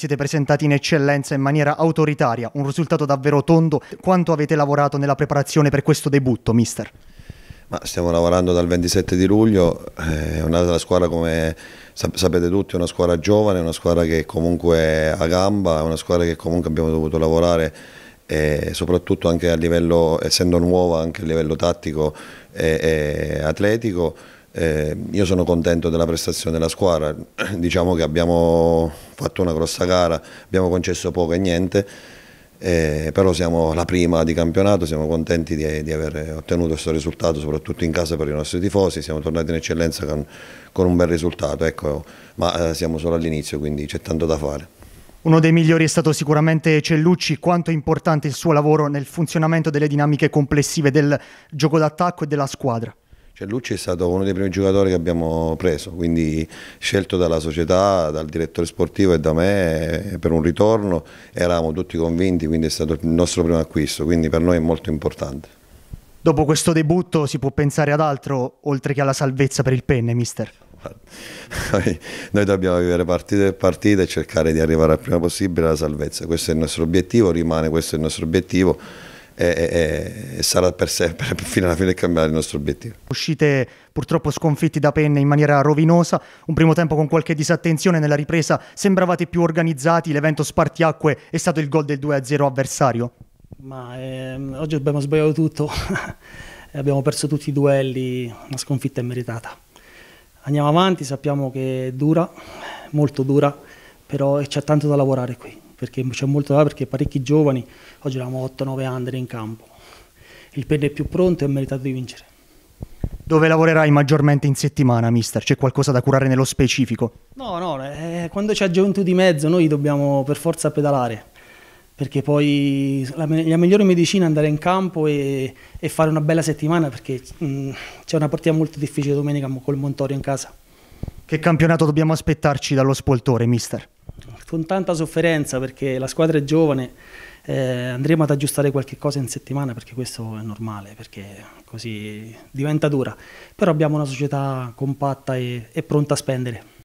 siete presentati in eccellenza in maniera autoritaria, un risultato davvero tondo. Quanto avete lavorato nella preparazione per questo debutto, mister? Ma stiamo lavorando dal 27 di luglio, eh, è una della squadra come sapete tutti, è una squadra giovane, è una squadra che comunque ha gamba, è una squadra che comunque abbiamo dovuto lavorare e eh, soprattutto anche a livello, essendo nuova, anche a livello tattico e, e atletico. Eh, io sono contento della prestazione della squadra, diciamo che abbiamo fatto una grossa gara, abbiamo concesso poco e niente, eh, però siamo la prima di campionato, siamo contenti di, di aver ottenuto questo risultato, soprattutto in casa per i nostri tifosi, siamo tornati in eccellenza con, con un bel risultato, ecco, ma eh, siamo solo all'inizio, quindi c'è tanto da fare. Uno dei migliori è stato sicuramente Cellucci, quanto è importante il suo lavoro nel funzionamento delle dinamiche complessive del gioco d'attacco e della squadra. Cioè, Lucci è stato uno dei primi giocatori che abbiamo preso, quindi scelto dalla società, dal direttore sportivo e da me eh, per un ritorno, eravamo tutti convinti, quindi è stato il nostro primo acquisto, quindi per noi è molto importante. Dopo questo debutto si può pensare ad altro oltre che alla salvezza per il penne, mister? Noi dobbiamo vivere partita per partita e cercare di arrivare al prima possibile alla salvezza, questo è il nostro obiettivo, rimane questo il nostro obiettivo e, e, sarà per sempre, fino alla fine, cambiare il nostro obiettivo. Uscite purtroppo sconfitti da penne in maniera rovinosa, un primo tempo con qualche disattenzione nella ripresa, sembravate più organizzati, l'evento spartiacque è stato il gol del 2-0 avversario? Ma ehm, oggi abbiamo sbagliato tutto, abbiamo perso tutti i duelli, una sconfitta è meritata. Andiamo avanti, sappiamo che è dura, molto dura, però c'è tanto da lavorare qui perché c'è molto da perché parecchi giovani, oggi eravamo 8-9 under in campo. Il PD è più pronto e ha meritato di vincere. Dove lavorerai maggiormente in settimana, mister? C'è qualcosa da curare nello specifico? No, no, eh, quando c'è gioventù di mezzo noi dobbiamo per forza pedalare, perché poi la, la migliore medicina è andare in campo e, e fare una bella settimana, perché mm, c'è una partita molto difficile domenica col Montorio in casa. Che campionato dobbiamo aspettarci dallo spoltore, mister? con tanta sofferenza perché la squadra è giovane, eh, andremo ad aggiustare qualche cosa in settimana perché questo è normale, perché così diventa dura, però abbiamo una società compatta e, e pronta a spendere.